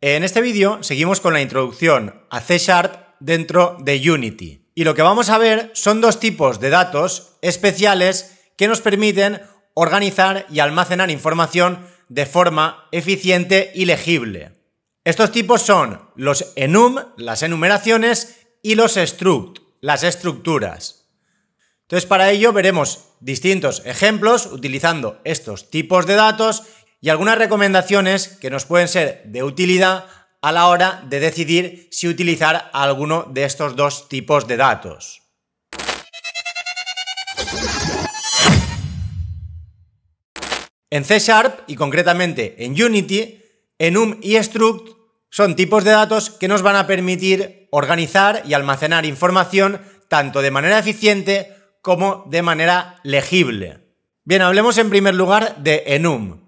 En este vídeo seguimos con la introducción a C Sharp dentro de Unity. Y lo que vamos a ver son dos tipos de datos especiales que nos permiten organizar y almacenar información de forma eficiente y legible. Estos tipos son los enum, las enumeraciones, y los struct, las estructuras. Entonces para ello veremos distintos ejemplos utilizando estos tipos de datos y algunas recomendaciones que nos pueden ser de utilidad a la hora de decidir si utilizar alguno de estos dos tipos de datos. En C Sharp y concretamente en Unity, enum y struct son tipos de datos que nos van a permitir organizar y almacenar información tanto de manera eficiente como de manera legible. Bien, hablemos en primer lugar de enum.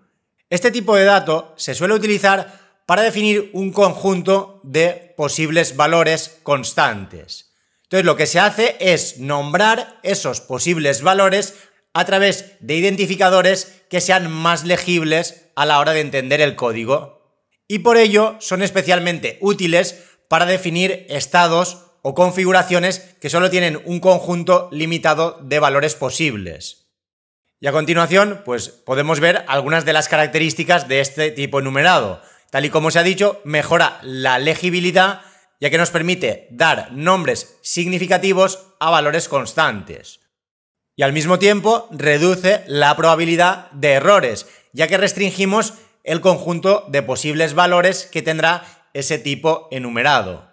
Este tipo de dato se suele utilizar para definir un conjunto de posibles valores constantes. Entonces lo que se hace es nombrar esos posibles valores a través de identificadores que sean más legibles a la hora de entender el código. Y por ello son especialmente útiles para definir estados o configuraciones que solo tienen un conjunto limitado de valores posibles. Y a continuación, pues podemos ver algunas de las características de este tipo enumerado. Tal y como se ha dicho, mejora la legibilidad ya que nos permite dar nombres significativos a valores constantes. Y al mismo tiempo reduce la probabilidad de errores, ya que restringimos el conjunto de posibles valores que tendrá ese tipo enumerado.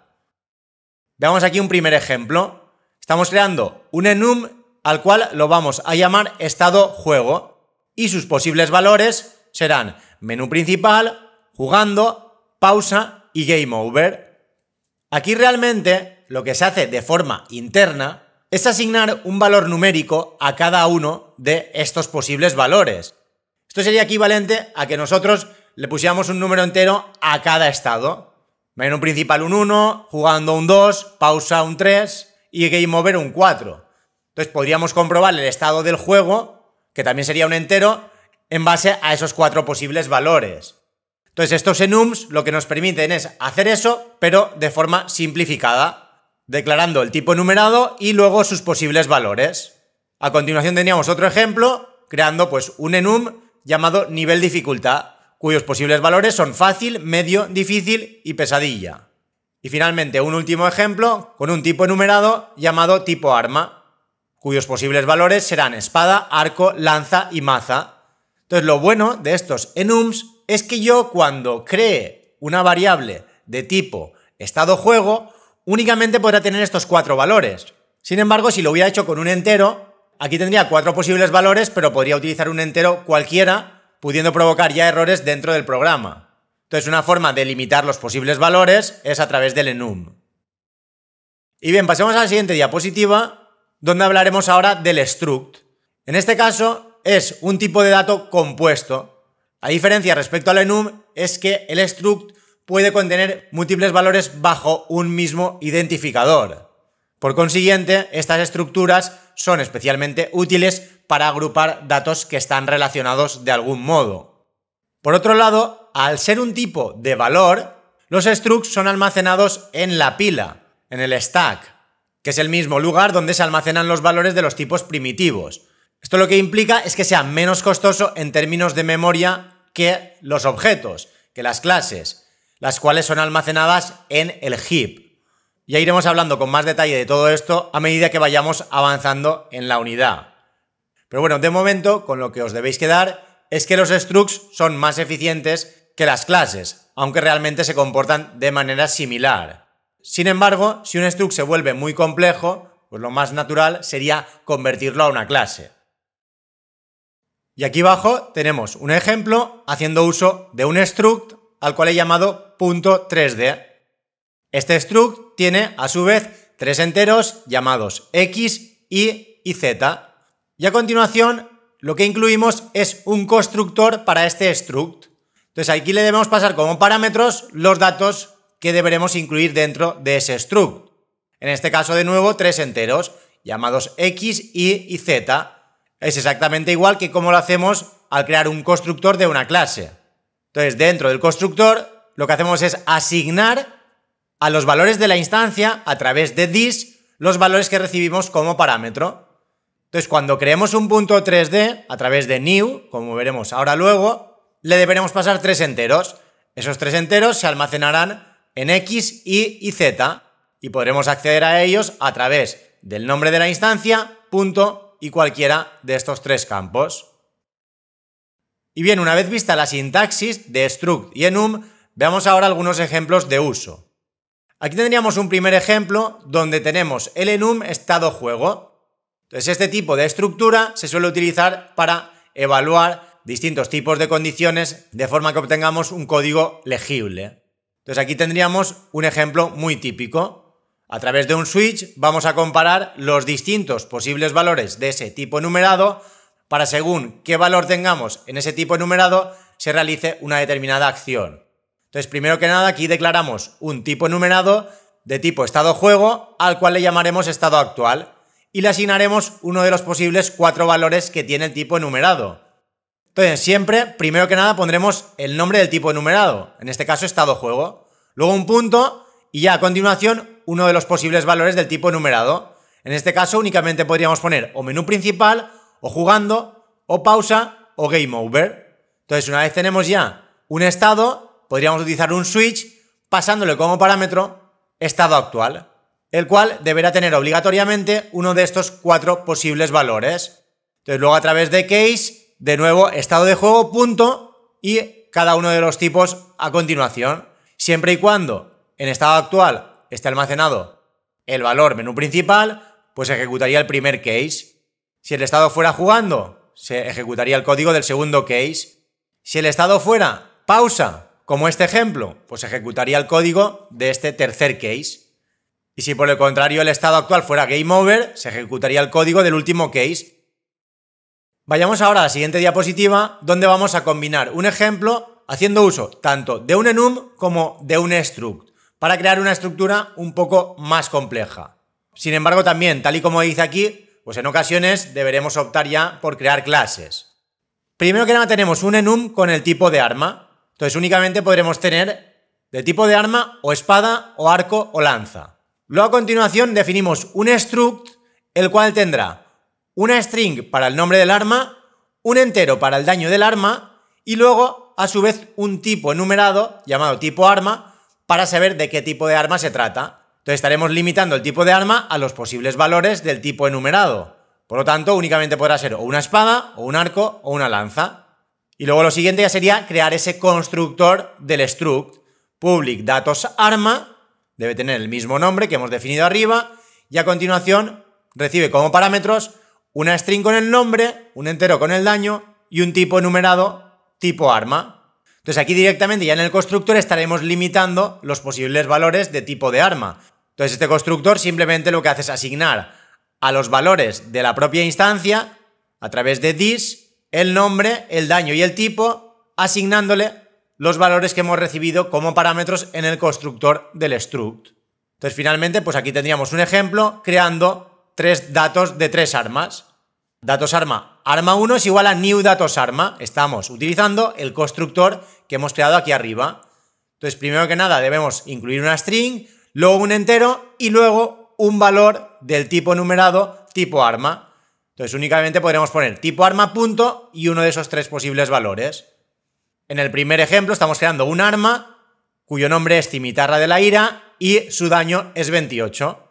Veamos aquí un primer ejemplo. Estamos creando un enum al cual lo vamos a llamar estado juego y sus posibles valores serán menú principal, jugando, pausa y game over. Aquí realmente lo que se hace de forma interna es asignar un valor numérico a cada uno de estos posibles valores. Esto sería equivalente a que nosotros le pusiéramos un número entero a cada estado. Menú principal un 1, jugando un 2, pausa un 3 y game over un 4. Entonces podríamos comprobar el estado del juego, que también sería un entero, en base a esos cuatro posibles valores. Entonces estos enums lo que nos permiten es hacer eso, pero de forma simplificada, declarando el tipo enumerado y luego sus posibles valores. A continuación teníamos otro ejemplo, creando pues un enum llamado nivel dificultad, cuyos posibles valores son fácil, medio, difícil y pesadilla. Y finalmente un último ejemplo con un tipo enumerado llamado tipo arma, cuyos posibles valores serán espada, arco, lanza y maza. Entonces, lo bueno de estos enums es que yo cuando cree una variable de tipo estado juego, únicamente podrá tener estos cuatro valores. Sin embargo, si lo hubiera hecho con un entero, aquí tendría cuatro posibles valores, pero podría utilizar un entero cualquiera, pudiendo provocar ya errores dentro del programa. Entonces, una forma de limitar los posibles valores es a través del enum. Y bien, pasemos a la siguiente diapositiva, donde hablaremos ahora del struct. En este caso es un tipo de dato compuesto. La diferencia respecto al enum es que el struct puede contener múltiples valores bajo un mismo identificador. Por consiguiente, estas estructuras son especialmente útiles para agrupar datos que están relacionados de algún modo. Por otro lado, al ser un tipo de valor, los structs son almacenados en la pila, en el stack, que es el mismo lugar donde se almacenan los valores de los tipos primitivos. Esto lo que implica es que sea menos costoso en términos de memoria que los objetos, que las clases, las cuales son almacenadas en el heap. Ya iremos hablando con más detalle de todo esto a medida que vayamos avanzando en la unidad. Pero bueno, de momento, con lo que os debéis quedar es que los structs son más eficientes que las clases, aunque realmente se comportan de manera similar. Sin embargo, si un struct se vuelve muy complejo, pues lo más natural sería convertirlo a una clase. Y aquí abajo tenemos un ejemplo haciendo uso de un struct al cual he llamado punto 3D. Este struct tiene a su vez tres enteros llamados x, y y z. Y a continuación lo que incluimos es un constructor para este struct. Entonces aquí le debemos pasar como parámetros los datos que deberemos incluir dentro de ese struct. En este caso, de nuevo, tres enteros, llamados x, y y z. Es exactamente igual que como lo hacemos al crear un constructor de una clase. Entonces, dentro del constructor, lo que hacemos es asignar a los valores de la instancia, a través de this, los valores que recibimos como parámetro. Entonces, cuando creemos un punto 3D, a través de new, como veremos ahora luego, le deberemos pasar tres enteros. Esos tres enteros se almacenarán en X, Y y Z y podremos acceder a ellos a través del nombre de la instancia, punto y cualquiera de estos tres campos. Y bien, una vez vista la sintaxis de struct y enum, veamos ahora algunos ejemplos de uso. Aquí tendríamos un primer ejemplo donde tenemos el enum estado juego. Entonces, este tipo de estructura se suele utilizar para evaluar distintos tipos de condiciones de forma que obtengamos un código legible. Entonces aquí tendríamos un ejemplo muy típico. A través de un switch vamos a comparar los distintos posibles valores de ese tipo numerado para según qué valor tengamos en ese tipo numerado se realice una determinada acción. Entonces, primero que nada, aquí declaramos un tipo numerado de tipo estado juego al cual le llamaremos estado actual y le asignaremos uno de los posibles cuatro valores que tiene el tipo numerado. Entonces, siempre, primero que nada, pondremos el nombre del tipo enumerado, en este caso estado juego, luego un punto y ya a continuación uno de los posibles valores del tipo enumerado. En este caso únicamente podríamos poner o menú principal, o jugando, o pausa, o game over. Entonces, una vez tenemos ya un estado, podríamos utilizar un switch pasándole como parámetro estado actual, el cual deberá tener obligatoriamente uno de estos cuatro posibles valores. Entonces, luego a través de case de nuevo estado de juego, punto, y cada uno de los tipos a continuación, siempre y cuando en estado actual esté almacenado el valor menú principal, pues ejecutaría el primer case. Si el estado fuera jugando, se ejecutaría el código del segundo case. Si el estado fuera pausa, como este ejemplo, pues ejecutaría el código de este tercer case. Y si por el contrario el estado actual fuera game over, se ejecutaría el código del último case. Vayamos ahora a la siguiente diapositiva, donde vamos a combinar un ejemplo haciendo uso tanto de un enum como de un struct, para crear una estructura un poco más compleja. Sin embargo, también, tal y como dice aquí, pues en ocasiones deberemos optar ya por crear clases. Primero que nada tenemos un enum con el tipo de arma, entonces únicamente podremos tener de tipo de arma o espada o arco o lanza. Luego a continuación definimos un struct, el cual tendrá una string para el nombre del arma, un entero para el daño del arma y luego, a su vez, un tipo enumerado llamado tipo arma para saber de qué tipo de arma se trata. Entonces estaremos limitando el tipo de arma a los posibles valores del tipo enumerado. Por lo tanto, únicamente podrá ser o una espada, o un arco, o una lanza. Y luego lo siguiente ya sería crear ese constructor del struct. Public datos arma, debe tener el mismo nombre que hemos definido arriba, y a continuación recibe como parámetros una string con el nombre, un entero con el daño y un tipo enumerado tipo arma. Entonces aquí directamente ya en el constructor estaremos limitando los posibles valores de tipo de arma. Entonces este constructor simplemente lo que hace es asignar a los valores de la propia instancia a través de this el nombre, el daño y el tipo, asignándole los valores que hemos recibido como parámetros en el constructor del struct. Entonces finalmente pues aquí tendríamos un ejemplo creando tres datos de tres armas. Datos arma. Arma 1 es igual a new datos arma. Estamos utilizando el constructor que hemos creado aquí arriba. Entonces, primero que nada, debemos incluir una string, luego un entero y luego un valor del tipo numerado tipo arma. Entonces, únicamente podremos poner tipo arma punto y uno de esos tres posibles valores. En el primer ejemplo estamos creando un arma cuyo nombre es Cimitarra de la Ira y su daño es 28.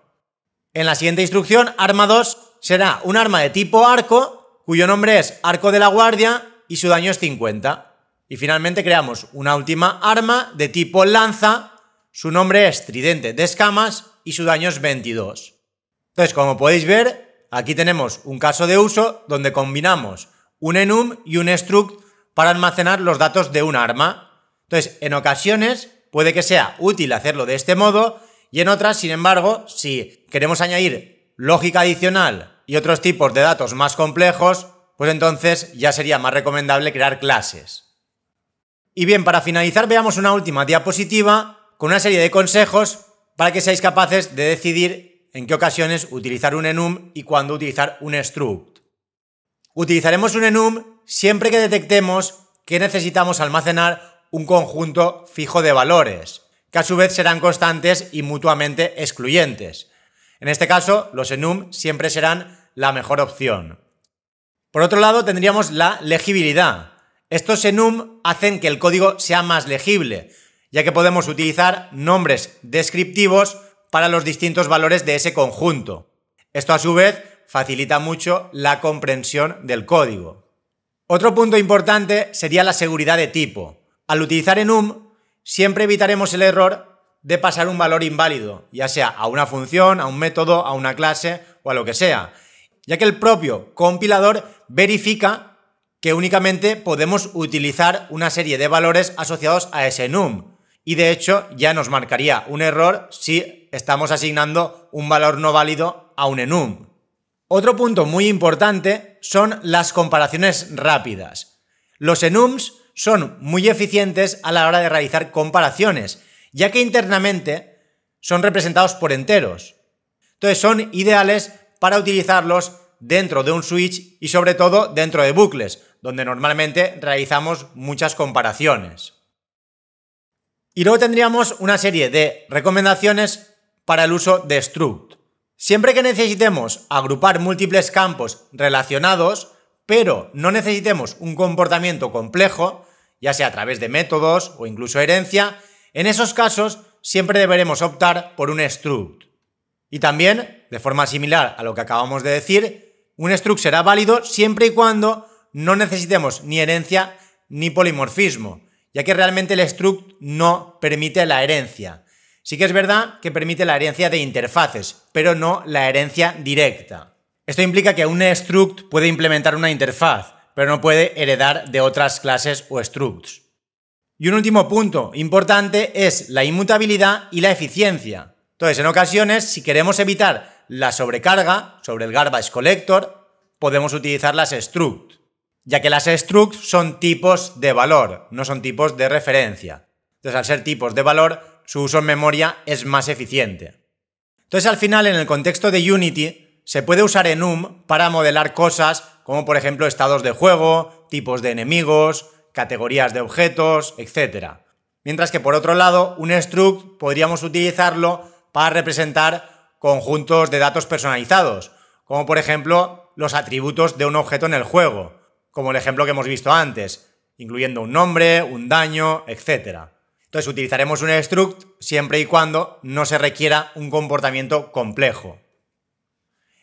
En la siguiente instrucción, arma 2 será un arma de tipo arco, cuyo nombre es arco de la guardia y su daño es 50. Y finalmente creamos una última arma de tipo lanza, su nombre es tridente de escamas y su daño es 22. Entonces, como podéis ver, aquí tenemos un caso de uso donde combinamos un enum y un struct para almacenar los datos de un arma. Entonces, en ocasiones puede que sea útil hacerlo de este modo, y en otras, sin embargo, si queremos añadir lógica adicional y otros tipos de datos más complejos, pues entonces ya sería más recomendable crear clases. Y bien, para finalizar veamos una última diapositiva con una serie de consejos para que seáis capaces de decidir en qué ocasiones utilizar un enum y cuándo utilizar un struct. Utilizaremos un enum siempre que detectemos que necesitamos almacenar un conjunto fijo de valores, a su vez serán constantes y mutuamente excluyentes. En este caso, los enum siempre serán la mejor opción. Por otro lado, tendríamos la legibilidad. Estos enum hacen que el código sea más legible, ya que podemos utilizar nombres descriptivos para los distintos valores de ese conjunto. Esto a su vez facilita mucho la comprensión del código. Otro punto importante sería la seguridad de tipo. Al utilizar enum siempre evitaremos el error de pasar un valor inválido, ya sea a una función, a un método, a una clase o a lo que sea, ya que el propio compilador verifica que únicamente podemos utilizar una serie de valores asociados a ese enum Y de hecho ya nos marcaría un error si estamos asignando un valor no válido a un enum. Otro punto muy importante son las comparaciones rápidas. Los enums son muy eficientes a la hora de realizar comparaciones, ya que internamente son representados por enteros. Entonces son ideales para utilizarlos dentro de un switch y sobre todo dentro de bucles, donde normalmente realizamos muchas comparaciones. Y luego tendríamos una serie de recomendaciones para el uso de struct. Siempre que necesitemos agrupar múltiples campos relacionados, pero no necesitemos un comportamiento complejo, ya sea a través de métodos o incluso herencia, en esos casos siempre deberemos optar por un struct. Y también, de forma similar a lo que acabamos de decir, un struct será válido siempre y cuando no necesitemos ni herencia ni polimorfismo, ya que realmente el struct no permite la herencia. Sí que es verdad que permite la herencia de interfaces, pero no la herencia directa. Esto implica que un struct puede implementar una interfaz, pero no puede heredar de otras clases o structs. Y un último punto importante es la inmutabilidad y la eficiencia. Entonces, en ocasiones, si queremos evitar la sobrecarga sobre el garbage collector, podemos utilizar las struct, ya que las structs son tipos de valor, no son tipos de referencia. Entonces, al ser tipos de valor, su uso en memoria es más eficiente. Entonces, al final, en el contexto de Unity, se puede usar enum para modelar cosas como por ejemplo estados de juego, tipos de enemigos, categorías de objetos, etc. Mientras que por otro lado, un struct podríamos utilizarlo para representar conjuntos de datos personalizados, como por ejemplo los atributos de un objeto en el juego, como el ejemplo que hemos visto antes, incluyendo un nombre, un daño, etc. Entonces utilizaremos un struct siempre y cuando no se requiera un comportamiento complejo.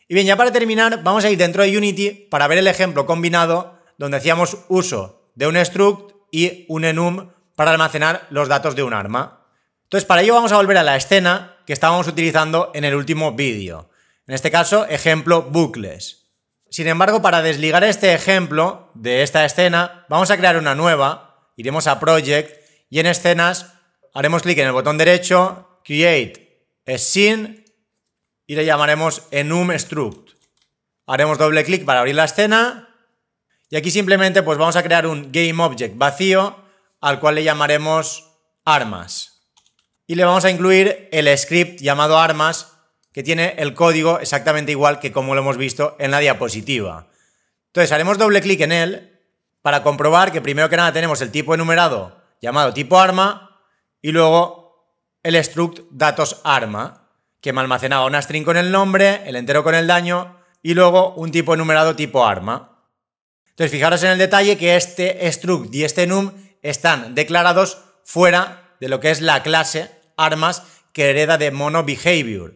Y bien, ya para terminar, vamos a ir dentro de Unity para ver el ejemplo combinado donde hacíamos uso de un struct y un enum para almacenar los datos de un arma. Entonces, para ello vamos a volver a la escena que estábamos utilizando en el último vídeo. En este caso, ejemplo bucles. Sin embargo, para desligar este ejemplo de esta escena, vamos a crear una nueva, iremos a Project y en escenas haremos clic en el botón derecho, Create a Scene y le llamaremos enum struct. Haremos doble clic para abrir la escena y aquí simplemente pues vamos a crear un game object vacío al cual le llamaremos armas. Y le vamos a incluir el script llamado armas que tiene el código exactamente igual que como lo hemos visto en la diapositiva. Entonces haremos doble clic en él para comprobar que primero que nada tenemos el tipo enumerado llamado tipo arma y luego el struct datos arma que me almacenaba una string con el nombre, el entero con el daño y luego un tipo enumerado tipo arma. Entonces, fijaros en el detalle que este struct y este num están declarados fuera de lo que es la clase armas que hereda de mono behavior.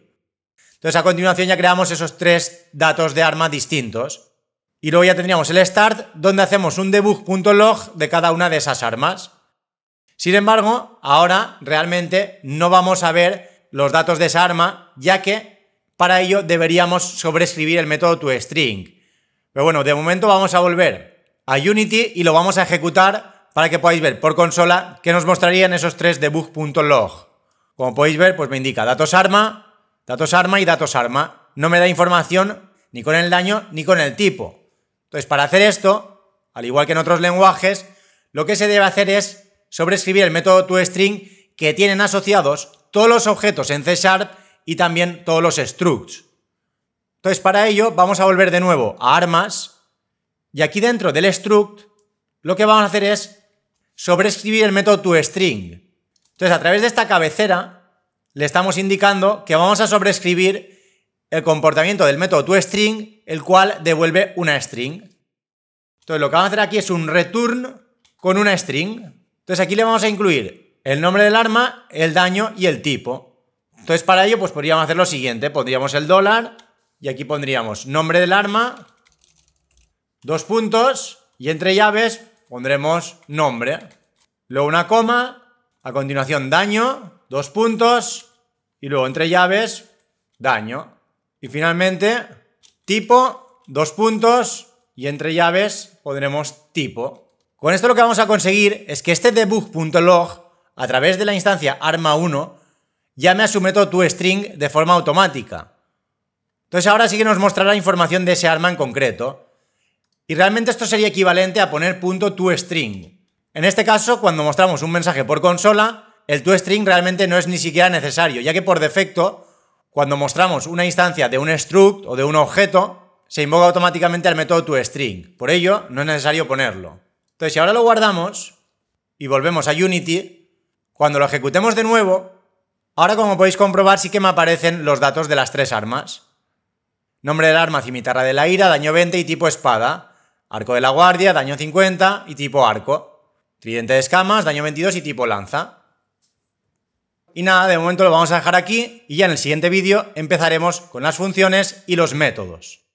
Entonces, a continuación ya creamos esos tres datos de arma distintos. Y luego ya tendríamos el start, donde hacemos un debug.log de cada una de esas armas. Sin embargo, ahora realmente no vamos a ver los datos de esa arma, ya que para ello deberíamos sobreescribir el método toString. Pero bueno, de momento vamos a volver a Unity y lo vamos a ejecutar para que podáis ver por consola que nos mostrarían esos tres debug.log. Como podéis ver, pues me indica datos arma, datos arma y datos arma. No me da información ni con el daño ni con el tipo. Entonces, para hacer esto, al igual que en otros lenguajes, lo que se debe hacer es sobreescribir el método toString que tienen asociados todos los objetos en C Sharp y también todos los structs. Entonces, para ello, vamos a volver de nuevo a armas y aquí dentro del struct lo que vamos a hacer es sobreescribir el método toString. Entonces, a través de esta cabecera le estamos indicando que vamos a sobreescribir el comportamiento del método toString, el cual devuelve una string. Entonces, lo que vamos a hacer aquí es un return con una string. Entonces, aquí le vamos a incluir el nombre del arma, el daño y el tipo. Entonces, para ello, pues podríamos hacer lo siguiente. Pondríamos el dólar y aquí pondríamos nombre del arma, dos puntos y entre llaves pondremos nombre. Luego una coma, a continuación daño, dos puntos y luego entre llaves daño. Y finalmente tipo, dos puntos y entre llaves pondremos tipo. Con esto lo que vamos a conseguir es que este debug.log a través de la instancia arma1, llame a su método toString de forma automática. Entonces ahora sí que nos mostrará información de ese arma en concreto. Y realmente esto sería equivalente a poner punto string. En este caso, cuando mostramos un mensaje por consola, el toString realmente no es ni siquiera necesario, ya que por defecto, cuando mostramos una instancia de un struct o de un objeto, se invoca automáticamente al método toString. Por ello, no es necesario ponerlo. Entonces, si ahora lo guardamos y volvemos a Unity, cuando lo ejecutemos de nuevo, ahora como podéis comprobar sí que me aparecen los datos de las tres armas. Nombre del arma, cimitarra de la ira, daño 20 y tipo espada. Arco de la guardia, daño 50 y tipo arco. Tridente de escamas, daño 22 y tipo lanza. Y nada, de momento lo vamos a dejar aquí y ya en el siguiente vídeo empezaremos con las funciones y los métodos.